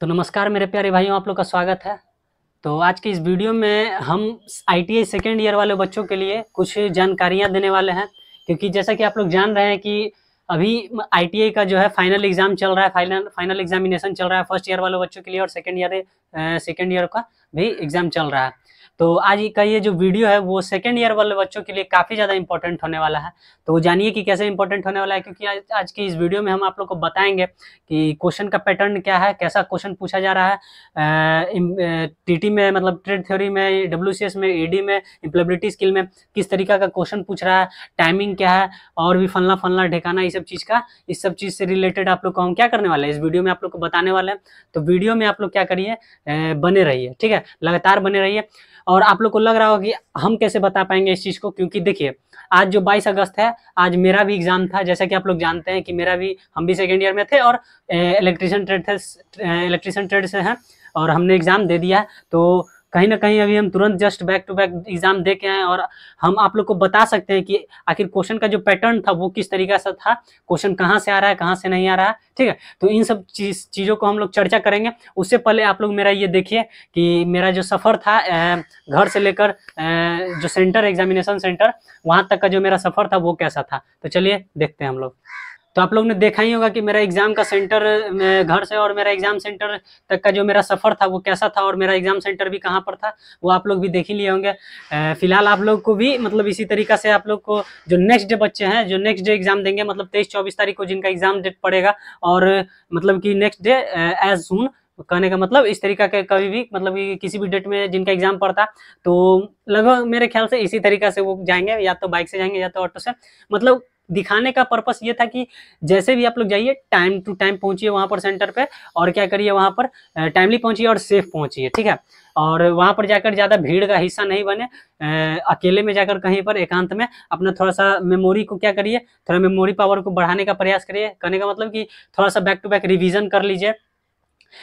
तो नमस्कार मेरे प्यारे भाइयों आप लोग का स्वागत है तो आज के इस वीडियो में हम आई टी सेकेंड ईयर वाले बच्चों के लिए कुछ जानकारियां देने वाले हैं क्योंकि जैसा कि आप लोग जान रहे हैं कि अभी आई का जो है फाइनल एग्जाम चल रहा है फाइनल फाइनल एग्जामिनेशन चल रहा है फर्स्ट ईयर वाले बच्चों के लिए और सेकेंड ईयर सेकेंड ईयर का भी एग्जाम चल रहा है तो आज का ये जो वीडियो है वो सेकेंड ईयर वाले बच्चों के लिए काफ़ी ज़्यादा इंपॉर्टेंट होने वाला है तो जानिए कि कैसे इंपॉर्टेंट होने वाला है क्योंकि आज आज की इस वीडियो में हम आप लोग को बताएंगे कि क्वेश्चन का पैटर्न क्या है कैसा क्वेश्चन पूछा जा रहा है टीटी में मतलब ट्रेड थ्योरी में डब्ल्यू में ईडी e में इम्प्लेबिलिटी स्किल में किस तरीका का क्वेश्चन पूछ रहा है टाइमिंग क्या है और भी फलना फलना ढेकाना ये सब चीज़ का इस सब चीज़ से रिलेटेड आप लोग को हम क्या करने वाले हैं इस वीडियो में आप लोग को बताने वाले हैं तो वीडियो में आप लोग क्या करिए बने रहिए ठीक है है लगातार बने रहिए और आप लोग को लग रहा होगा कि हम कैसे बता पाएंगे इस चीज़ को क्योंकि देखिए आज जो 22 अगस्त है आज मेरा भी एग्ज़ाम था जैसा कि आप लोग जानते हैं कि मेरा भी हम भी सेकेंड ईयर में थे और इलेक्ट्रिशियन ट्रेड थे इलेक्ट्रिशियन ट्रेड से हैं और हमने एग्ज़ाम दे दिया तो कहीं ना कहीं अभी हम तुरंत just back to back exam दे के आए और हम आप लोग को बता सकते हैं कि आखिर क्वेश्चन का जो पैटर्न था वो किस तरीका से था क्वेश्चन कहाँ से आ रहा है कहाँ से नहीं आ रहा है ठीक है तो इन सब चीज चीज़ों को हम लोग चर्चा करेंगे उससे पहले आप लोग मेरा ये देखिए कि मेरा जो सफ़र था घर से लेकर जो सेंटर एग्जामिनेशन सेंटर वहाँ तक का जो मेरा सफ़र था वो कैसा था तो चलिए देखते हैं हम लोग तो आप लोग ने देखा ही होगा कि मेरा एग्जाम का सेंटर घर से और मेरा एग्जाम सेंटर तक का जो मेरा सफर था वो कैसा था और मेरा एग्जाम सेंटर भी कहाँ पर था वो आप लोग भी देख ही लिए होंगे फिलहाल आप लोग को भी मतलब इसी तरीका से आप लोग को जो नेक्स्ट डे बच्चे हैं जो नेक्स्ट डे एग्जाम देंगे मतलब तेईस चौबीस तारीख को जिनका एग्जाम डेट पड़ेगा और मतलब कि नेक्स्ट डे एज सुन कहने का मतलब इस तरीका के कभी भी मतलब कि किसी भी डेट में जिनका एग्जाम पड़ता तो लगभग मेरे ख्याल से इसी तरीका से वो जाएंगे या तो बाइक से जाएंगे या तो ऑटो से मतलब दिखाने का पर्पस ये था कि जैसे भी आप लोग जाइए टाइम टू टाइम पहुंचिए वहां पर सेंटर पे और क्या करिए वहां पर टाइमली पहुंचिए और सेफ पहुंचिए ठीक है और वहां पर जाकर ज़्यादा भीड़ का हिस्सा नहीं बने अकेले में जाकर कहीं पर एकांत में अपना थोड़ा सा मेमोरी को क्या करिए थोड़ा मेमोरी पावर को बढ़ाने का प्रयास करिए करने का मतलब कि थोड़ा सा बैक टू बैक रिविज़न कर लीजिए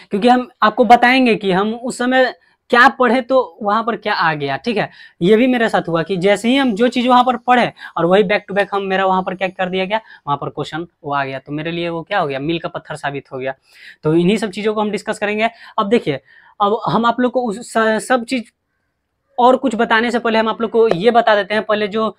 क्योंकि हम आपको बताएंगे कि हम उस समय क्या पढ़े तो वहां पर क्या आ गया ठीक है ये भी मेरे साथ हुआ कि जैसे ही हम जो चीज वहां पर पढ़े और वही बैक टू बैक हम मेरा वहां पर क्या कर दिया गया वहां पर क्वेश्चन वो आ गया तो मेरे लिए वो क्या हो गया मिल का पत्थर साबित हो गया तो इन्हीं सब चीजों को हम डिस्कस करेंगे अब देखिए अब हम आप लोग को उस सब चीज और कुछ बताने से पहले हम आप लोग को ये बता देते हैं पहले जो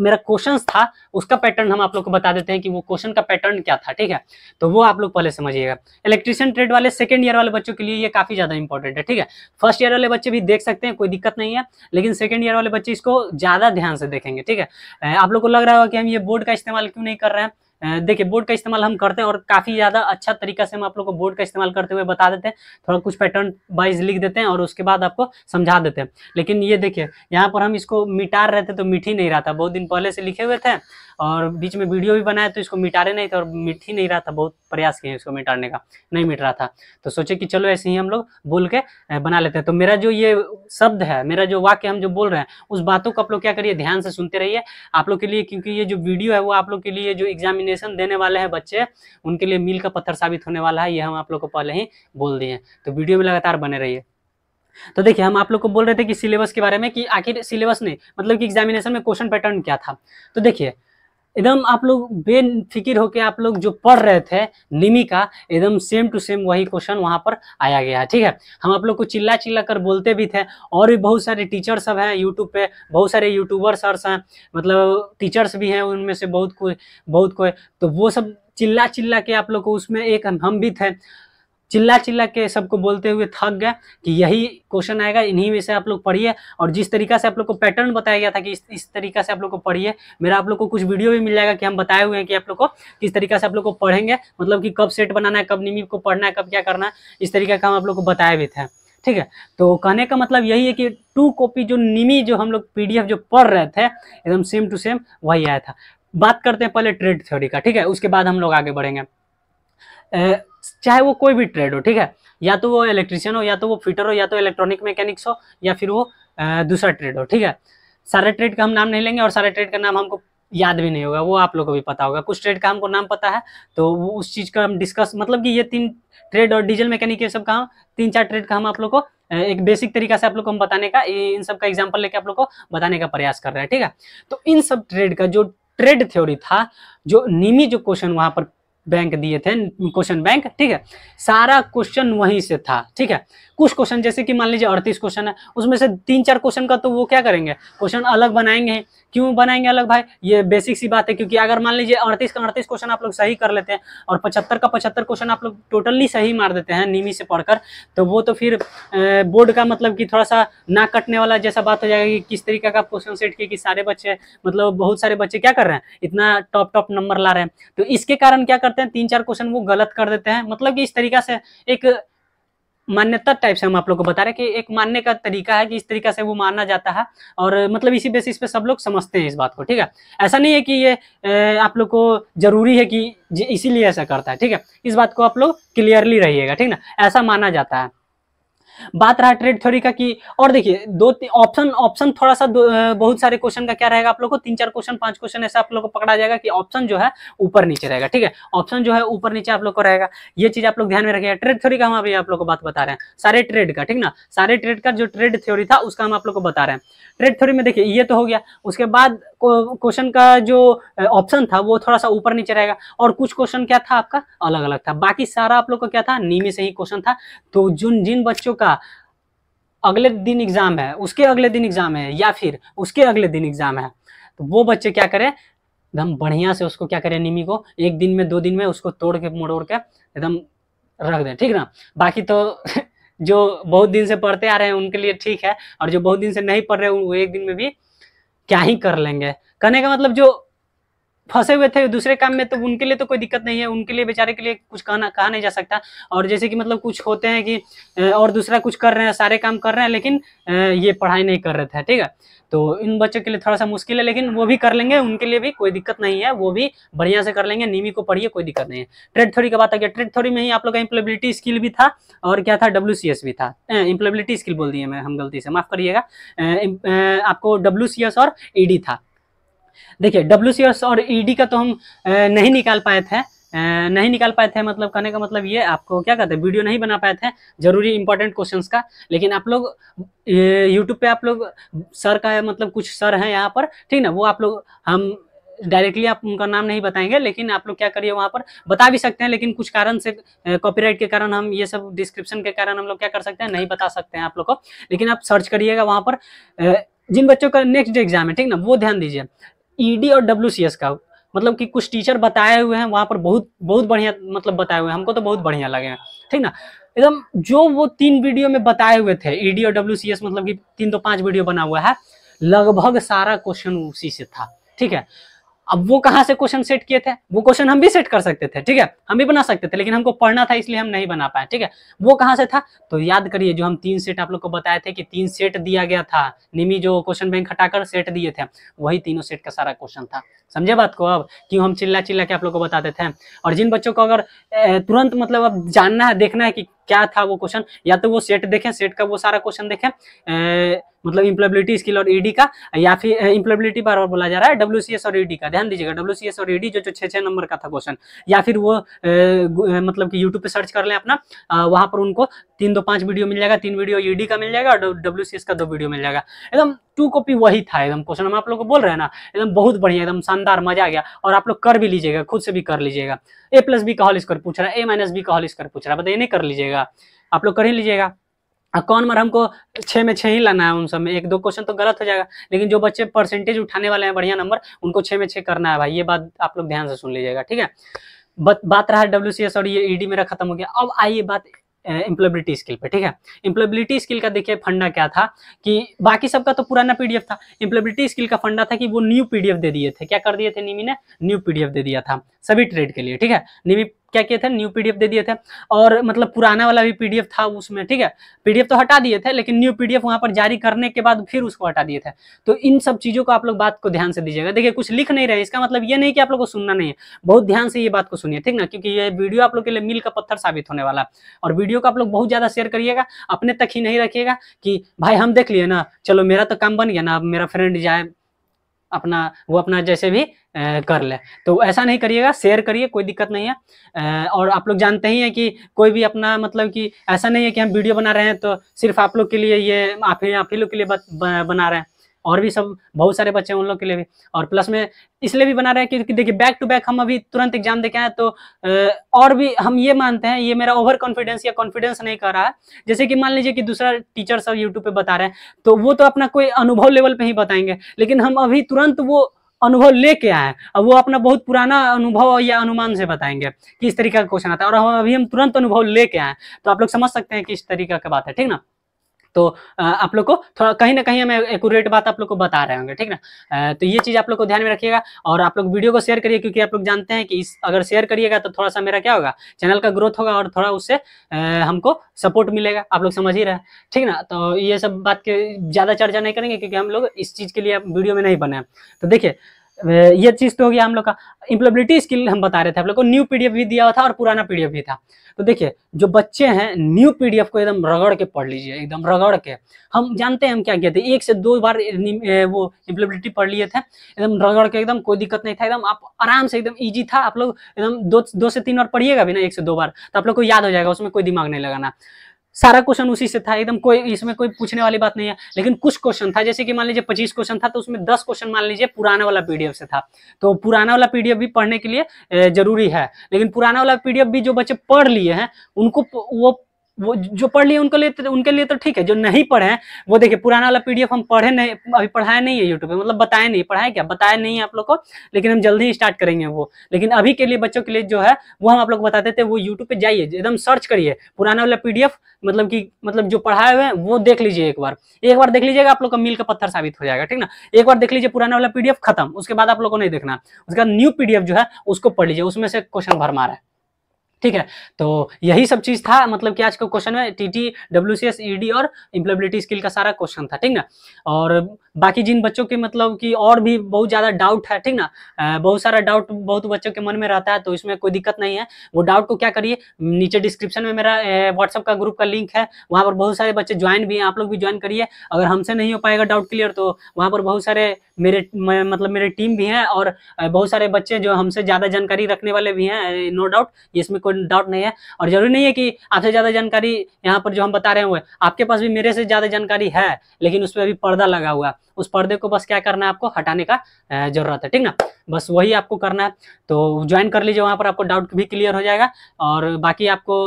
मेरा क्वेश्चन था उसका पैटर्न हम आप लोग को बता देते हैं कि वो क्वेश्चन का पैटर्न क्या था ठीक है तो वो आप लोग पहले समझिएगा इलेक्ट्रिशियन ट्रेड वाले सेकंड ईयर वाले बच्चों के लिए ये काफी ज्यादा इंपॉर्टेंट है ठीक है फर्स्ट ईयर वाले बच्चे भी देख सकते हैं कोई दिक्कत नहीं है लेकिन सेकेंड ईयर वाले बच्चे इसको ज्यादा ध्यान से देखेंगे ठीक है आप लोग को लग रहा होगा कि हम ये बोर्ड का इस्तेमाल क्यों नहीं कर रहे हैं देखिए बोर्ड का इस्तेमाल हम करते हैं और काफ़ी ज़्यादा अच्छा तरीका से हम आप लोग को बोर्ड का इस्तेमाल करते हुए बता देते हैं थोड़ा कुछ पैटर्न वाइज लिख देते हैं और उसके बाद आपको समझा देते हैं लेकिन ये देखिए यहाँ पर हम इसको मिटार रहते तो मीठी नहीं रहा था बहुत दिन पहले से लिखे हुए थे और बीच में वीडियो भी बनाया तो इसको मिटारे नहीं थे और मिट ही नहीं रहा था बहुत प्रयास किए इसको मिटारने का नहीं मिट रहा था तो सोचे कि चलो ऐसे ही हम लोग बोल के बना लेते हैं तो मेरा जो ये शब्द है मेरा जो वाक्य हम जो बोल रहे हैं उस बातों को आप लोग क्या करिए ध्यान से सुनते रहिए आप लोग के लिए क्योंकि ये जो वीडियो है वो आप लोग के लिए जो एग्जामिनेशन देने वाले हैं बच्चे उनके लिए मील का पत्थर साबित होने वाला है ये हम आप लोग को पहले ही बोल दिए तो वीडियो में लगातार बने रहिए तो देखिए हम आप लोग को बोल रहे थे कि सिलेबस के बारे में कि आखिर सिलेबस नहीं मतलब कि एग्जामिनेशन में क्वेश्चन पैटर्न क्या था तो देखिए एकदम आप लोग बेफिक्र होकर आप लोग जो पढ़ रहे थे निमी का एकदम सेम टू सेम वही क्वेश्चन वहाँ पर आया गया है ठीक है हम आप लोग को चिल्ला चिल्ला कर बोलते भी थे और भी बहुत सारे टीचर सब हैं यूट्यूब पे बहुत सारे यूट्यूबर सर हैं मतलब टीचर्स भी हैं उनमें से बहुत कोई बहुत कोई तो वो सब चिल्ला चिल्ला के आप लोग को उसमें एक हम भी थे चिल्ला चिल्ला के सबको बोलते हुए थक गया कि यही क्वेश्चन आएगा इन्हीं में से आप लोग पढ़िए और जिस तरीका से आप लोग को पैटर्न बताया गया था कि इस इस तरीका से आप लोग को पढ़िए मेरा आप लोग को कुछ वीडियो भी मिल जाएगा कि हम बताए हुए हैं कि आप लोग को किस तरीका से आप लोग को पढ़ेंगे मतलब कि कब सेट बनाना है कब निमी को पढ़ना है कब क्या करना है इस तरीका का हम आप लोग को बताए भी थे ठीक है तो कहने का मतलब यही है कि टू कॉपी जो निमी जो हम लोग पी जो पढ़ रहे थे एकदम सेम टू सेम वही आया था बात करते हैं पहले ट्रेड थ्योरी का ठीक है उसके बाद हम लोग आगे बढ़ेंगे चाहे वो कोई भी ट्रेड हो ठीक है या तो वो इलेक्ट्रिशियन हो या तो वो फिटर हो या तो इलेक्ट्रॉनिक मैकेनिक्स हो या फिर वो दूसरा ट्रेड हो ठीक है सारे ट्रेड का हम नाम नहीं लेंगे और सारे ट्रेड का नाम हमको याद भी नहीं होगा वो आप लोग को भी पता होगा कुछ ट्रेड का हमको नाम पता है तो उस चीज़ का हम डिस्कस मतलब कि ये तीन ट्रेड और डीजल मैकेनिक ये सब का तीन चार ट्रेड का हम आप लोग को एक बेसिक तरीका से आप लोग को हम बताने का इन सब का एग्जाम्पल लेके आप लोग को बताने का प्रयास कर रहे हैं ठीक है तो इन सब ट्रेड का जो ट्रेड थ्योरी था जो नीमी जो क्वेश्चन वहाँ पर बैंक दिए थे क्वेश्चन बैंक ठीक है सारा क्वेश्चन वहीं से था ठीक है कुछ क्वेश्चन जैसे कि मान लीजिए अड़तीस क्वेश्चन है उसमें से तीन चार क्वेश्चन का तो वो क्या करेंगे क्वेश्चन अलग बनाएंगे क्यों बनाएंगे अलग भाई ये बेसिक सी बात है क्योंकि अगर मान लीजिए अड़तीस का अड़तीस क्वेश्चन आप लोग सही कर लेते हैं और पचहत्तर का पचहत्तर क्वेश्चन आप लोग टोटली सही मार देते हैं नीमी से पढ़कर तो वो तो फिर बोर्ड का मतलब कि थोड़ा सा ना कटने वाला जैसा बात हो जाएगा कि किस तरीके का क्वेश्चन सेट किए कि सारे बच्चे मतलब बहुत सारे बच्चे क्या कर रहे हैं इतना टॉप टॉप नंबर ला रहे हैं तो इसके कारण क्या करते हैं तीन चार क्वेश्चन वो गलत कर देते हैं मतलब कि इस तरीका से एक मान्यता टाइप से हम आप लोग को बता रहे हैं कि एक मानने का तरीका है कि इस तरीका से वो माना जाता है और मतलब इसी बेसिस पे सब लोग समझते हैं इस बात को ठीक है ऐसा नहीं है कि ये आप लोग को जरूरी है कि इसीलिए ऐसा करता है ठीक है इस बात को आप लोग क्लियरली रहिएगा ठीक ना ऐसा माना जाता है बात रहा ट्रेड थ्योरी का कि और देखिए दो ऑप्शन ऑप्शन थोड़ा सा बहुत सारे क्वेश्चन का क्या रहेगा आप लोगों को तीन चार क्वेश्चन पांच क्वेश्चन ऐसा आप लोगों को पकड़ा जाएगा कि ऑप्शन जो है ऊपर नीचे रहेगा ठीक है ऑप्शन जो है ऊपर नीचे आप लोग को रहेगा ये चीज आप लोग ध्यान में रखिएगा ट्रेड थ्योरी का हम अभी आप लोग को बात बता रहे हैं सारे ट्रेड का ठीक ना सारे ट्रेड का जो ट्रेड थ्योरी था उसका हम आप लोग को बता रहे हैं ट्रेड थ्योरी में देखिए ये तो हो गया उसके बाद क्वेश्चन का जो ऑप्शन था वो थोड़ा सा ऊपर नीचे रहेगा और कुछ क्वेश्चन क्या था आपका अलग अलग था बाकी सारा आप लोग का क्या था नीमे से ही क्वेश्चन था तो जिन जिन बच्चों का का अगले दिन एग्जाम है उसके अगले दिन एग्जाम है या फिर उसके अगले दिन एग्जाम है तो वो बच्चे क्या करें एकदम बढ़िया से उसको क्या करें निमी को एक दिन में दो दिन में उसको तोड़ के मोड़ के एकदम रख दें ठीक ना बाकी तो जो बहुत दिन से पढ़ते आ रहे हैं उनके लिए ठीक है और जो बहुत दिन से नहीं पढ़ रहे वो एक दिन में भी क्या ही कर लेंगे कहने का मतलब जो फंसे हुए थे दूसरे काम में तो उनके लिए तो कोई दिक्कत नहीं है उनके लिए बेचारे के लिए कुछ कहना कहा नहीं जा सकता और जैसे कि मतलब कुछ होते हैं कि और दूसरा कुछ कर रहे हैं सारे काम कर रहे हैं लेकिन ये पढ़ाई नहीं कर रहे थे ठीक है तो इन बच्चों के लिए थोड़ा सा मुश्किल है लेकिन वो भी कर लेंगे उनके लिए भी कोई दिक्कत नहीं है वो भी बढ़िया से कर लेंगे नीमी को पढ़िए कोई दिक्कत नहीं है ट्रेड थोड़ी का बात आ गया ट्रेड थोड़ी में ही आप लोग का इम्प्लेबिलिटी स्किल भी था और क्या था डब्ल्यू भी था इम्प्लेबिलिटी स्किल बोल दिए मैं हम गलती से माफ करिएगा आपको डब्ल्यू और ई e था देखिए डब्ल्यू और ईडी e का तो हम नहीं निकाल पाए थे नहीं निकाल पाए थे मतलब कहने का मतलब ये आपको क्या कहते हैं वीडियो नहीं बना पाए थे जरूरी इंपॉर्टेंट क्वेश्चंस का लेकिन आप लोग यूट्यूब पे आप लोग सर का मतलब कुछ सर हैं यहाँ पर ठीक ना वो आप लोग हम डायरेक्टली आप उनका नाम नहीं बताएंगे लेकिन आप लोग क्या करिए वहाँ पर बता भी सकते हैं लेकिन कुछ कारण से कॉपीराइट के कारण हम ये सब डिस्क्रिप्शन के कारण हम लोग क्या कर सकते हैं नहीं बता सकते हैं आप लोग को लेकिन आप सर्च करिएगा वहाँ पर जिन बच्चों का नेक्स्ट डे एग्जाम है ठीक ना वो ध्यान दीजिए ईडी e और डब्ल्यू का मतलब कि कुछ टीचर बताए हुए हैं वहाँ पर बहुत बहुत बढ़िया मतलब बताए हुए हैं हमको तो बहुत बढ़िया लगे हैं ठीक ना एकदम जो वो तीन वीडियो में बताए हुए थे ईडी e और डब्ल्यू मतलब कि तीन दो पाँच वीडियो बना हुआ है लगभग सारा क्वेश्चन उसी से था ठीक है अब वो कहाँ से क्वेश्चन सेट किए थे वो क्वेश्चन हम भी सेट कर सकते थे ठीक है हम भी बना सकते थे लेकिन हमको पढ़ना था इसलिए हम नहीं बना पाए ठीक है वो कहाँ से था तो याद करिए जो हम तीन सेट आप लोग को बताए थे कि तीन सेट दिया गया था निमी जो क्वेश्चन बैंक हटाकर सेट दिए थे वही तीनों सेट का सारा क्वेश्चन था समझे बात को अब क्यों हम चिल्ला चिल्ला के आप लोग को बताते थे और जिन बच्चों को अगर तुरंत मतलब अब जानना है देखना है कि क्या था वो क्वेश्चन या तो वो सेट देखें सेट का वो सारा क्वेश्चन देखें ए, मतलब इम्प्लेबिलिटी स्किल और ईडी e का या फिर इम्प्लेबिलिटी बार बार बोला जा रहा है डब्ल्यू और ईडी e का ध्यान दीजिएगा डब्ल्यू और ईडी e जो जो छः छः नंबर का था क्वेश्चन या फिर वो ए, मतलब कि यूट्यूब पे सर्च कर लें अपना आ, वहाँ पर उनको तीन दो पाँच वीडियो मिल जाएगा तीन वीडियो ईडी का मिल जाएगा और डब्ल्यू का दो वीडियो मिल जाएगा एकदम टू कॉपी वही था एकदम क्वेश्चन हम आप लोग को बोल रहे हैं ना एकदम बहुत बढ़िया एकदम शानदार मजा आ गया और आप लोग कर भी लीजिएगा खुद से भी कर लीजिएगा ए प्लस बी का हॉल स्क्वायर पूछ रहा है ए माइनस बी का हॉल स्क्वायर पूछ रहा है बताइए नहीं कर लीजिएगा आप लोग कर ही लीजिएगा अब कौन मर हमको छः में छः ही लाना है उन सब में एक दो क्वेश्चन तो गलत हो जाएगा लेकिन जो बच्चे परसेंटेज उठाने वाले हैं बढ़िया नंबर उनको छः में छः करना है भाई ये बात आप लोग ध्यान से सुन लीजिएगा ठीक है बात रहा है डब्ल्यू सी एस और ये ईडी e मेरा खत्म हो गया अब आइए बात एम्प्लॉयबिलिटी स्किल पे ठीक है एम्प्लॉयबिलिटी स्किल का देखिए फंडा क्या था कि बाकी सबका तो पुराना पीडीएफ था एम्प्लॉयबिलिटी स्किल का फंडा था कि वो न्यू पीडीएफ दे दिए थे क्या कर दिए थे निमी ने न्यू पीडीएफ दे दिया था सभी ट्रेड के लिए ठीक है निमी क्या किए थे न्यू पीडीएफ दे दिए थे और मतलब पुराना वाला भी पीडीएफ था उसमें ठीक है पीडीएफ तो हटा दिए थे लेकिन न्यू पीडीएफ वहां पर जारी करने के बाद फिर उसको हटा दिए थे तो इन सब चीजों को आप लोग बात को ध्यान से दीजिएगा देखिए कुछ लिख नहीं रहे इसका मतलब ये नहीं कि आप लोग को सुनना नहीं है बहुत ध्यान से ये बात को सुनिए ठीक ना क्योंकि ये वीडियो आप लोग के लिए मिल का पत्थर साबित होने वाला और वीडियो को आप लोग बहुत ज्यादा शेयर करिएगा अपने तक ही नहीं रखिएगा कि भाई हम देख लिए ना चलो मेरा तो काम बन गया ना मेरा फ्रेंड जाए अपना वो अपना जैसे भी कर ले तो ऐसा नहीं करिएगा शेयर करिए कोई दिक्कत नहीं है और आप लोग जानते ही हैं कि कोई भी अपना मतलब कि ऐसा नहीं है कि हम वीडियो बना रहे हैं तो सिर्फ आप लोग के लिए ये आप ही आप ही लोग के लिए बना रहे हैं और भी सब बहुत सारे बच्चे हैं उन लोग के लिए भी और प्लस में इसलिए भी बना रहे हैं क्योंकि देखिए बैक टू बैक हम अभी तुरंत एग्जाम देखे हैं तो और भी हम ये मानते हैं ये मेरा ओवर कॉन्फिडेंस या कॉन्फिडेंस नहीं कर रहा है जैसे कि मान लीजिए कि दूसरा टीचर सब यूट्यूब पे बता रहे हैं तो वो तो अपना कोई अनुभव लेवल पे ही बताएंगे लेकिन हम अभी तुरंत वो अनुभव लेके आए और वो अपना बहुत पुराना अनुभव या अनुमान से बताएंगे कि इस तरीके का क्वेश्चन आता है और हम अभी हम तुरंत अनुभव लेके आए तो आप लोग समझ सकते हैं कि इस तरीके का बात है ठीक ना तो आप लोग को थोड़ा कहीं ना कहीं हमें एकूरेट बात आप लोग को बता रहे होंगे ठीक ना तो ये चीज़ आप लोग को ध्यान में रखिएगा और आप लोग वीडियो को शेयर करिए क्योंकि आप लोग जानते हैं कि इस अगर शेयर करिएगा तो थोड़ा सा मेरा क्या होगा चैनल का ग्रोथ होगा और थोड़ा उससे हमको सपोर्ट मिलेगा आप लोग समझ ही रहे ठीक ना तो ये सब बात के ज़्यादा चर्चा नहीं करेंगे क्योंकि हम लोग इस चीज़ के लिए वीडियो में नहीं बने तो देखिए ये चीज तो हो गया हम लोग का इम्प्लेबिलिटी स्किल हम बता रहे थे आप लोग को न्यू पीडीएफ भी दिया हुआ था और पुराना पीडीएफ भी था तो देखिए जो बच्चे हैं न्यू पीडीएफ को एकदम रगड़ के पढ़ लीजिए एकदम रगड़ के हम जानते हैं हम क्या किए थे एक से दो बार वो इम्प्लेबिलिटी पढ़ लिए थे एकदम रगड़ के एकदम कोई दिक्कत नहीं था एकदम आप आराम से एकदम ईजी था आप लोग एकदम दो दो से तीन बार पढ़िएगा भी ना एक से दो बार तो आप लोग को याद हो जाएगा उसमें कोई दिमाग नहीं लगाना सारा क्वेश्चन उसी से था एकदम कोई इसमें कोई पूछने वाली बात नहीं है लेकिन कुछ क्वेश्चन था जैसे कि मान लीजिए पच्चीस क्वेश्चन था तो उसमें दस क्वेश्चन मान लीजिए पुराना वाला पीडीएफ से था तो पुराना वाला पीडीएफ भी पढ़ने के लिए जरूरी है लेकिन पुराना वाला पीडीएफ भी जो बच्चे पढ़ लिए हैं उनको वो वो जो पढ़ लिए उनको लिए तो, उनके लिए तो ठीक है जो नहीं पढ़े वो देखिए पुराना वाला पीडीएफ हम पढ़े नहीं अभी पढ़ाया नहीं है यूट्यूब पे मतलब बताया नहीं पढ़ाया क्या बताया नहीं है आप लोग को लेकिन हम जल्दी ही स्टार्ट करेंगे वो लेकिन अभी के लिए बच्चों के लिए जो है वो हम आप लोग बताते थे वो यूट्यूब पे जाइए एकदम सर्च करिए पुराना वाला पीडीएफ मतलब की मतलब जो पढ़ाए हुए हैं वो देख लीजिए एक बार एक बार देख लीजिएगा आप लोग का मिल का पत्थर साबित हो जाएगा ठीक ना एक बार देख लीजिए पुराना वाला पीडीएफ खत्म उसके बाद आप लोग को नहीं देखना उसके बाद न्यू पीडीएफ जो है उसको पढ़ लीजिए उसमें से क्वेश्चन भर मारा है ठीक है तो यही सब चीज था मतलब कि आज का क्वेश्चन में T T W C S E D और इम्प्लेबिलिटी स्किल का सारा क्वेश्चन था ठीक ना और बाकी जिन बच्चों के मतलब कि और भी बहुत ज़्यादा डाउट है ठीक ना बहुत सारा डाउट बहुत बच्चों के मन में रहता है तो इसमें कोई दिक्कत नहीं है वो डाउट को क्या करिए नीचे डिस्क्रिप्शन में मेरा व्हाट्सअप का ग्रुप का लिंक है वहाँ पर बहुत सारे बच्चे ज्वाइन भी हैं आप लोग भी ज्वाइन करिए अगर हमसे नहीं हो पाएगा डाउट क्लियर तो वहाँ पर बहुत सारे मेरे मतलब मेरे टीम भी हैं और बहुत सारे बच्चे जो हमसे ज़्यादा जानकारी रखने वाले भी हैं नो डाउट इसमें कोई डाउट नहीं है और जरूरी नहीं है कि आपसे ज़्यादा जानकारी यहाँ पर जो हम बता रहे हैं वो आपके पास भी मेरे से ज़्यादा जानकारी है लेकिन उस पर अभी पर्दा लगा हुआ है उस पर्दे को बस क्या करना है आपको हटाने का जरूरत है ठीक ना बस वही आपको करना है तो ज्वाइन कर लीजिए वहाँ पर आपको डाउट भी क्लियर हो जाएगा और बाकी आपको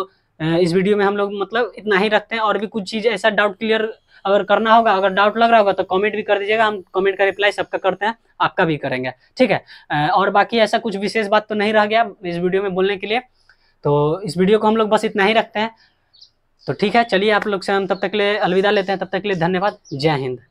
इस वीडियो में हम लोग मतलब इतना ही रखते हैं और भी कुछ चीज़ ऐसा डाउट क्लियर अगर करना होगा अगर डाउट लग रहा होगा तो कमेंट भी कर दीजिएगा हम कमेंट का रिप्लाई सबका करते हैं आपका भी करेंगे ठीक है और बाकी ऐसा कुछ विशेष बात तो नहीं रह गया इस वीडियो में बोलने के लिए तो इस वीडियो को हम लोग बस इतना ही रखते हैं तो ठीक है चलिए आप लोग से हम तब तक के लिए अलविदा लेते हैं तब तक के लिए धन्यवाद जय हिंद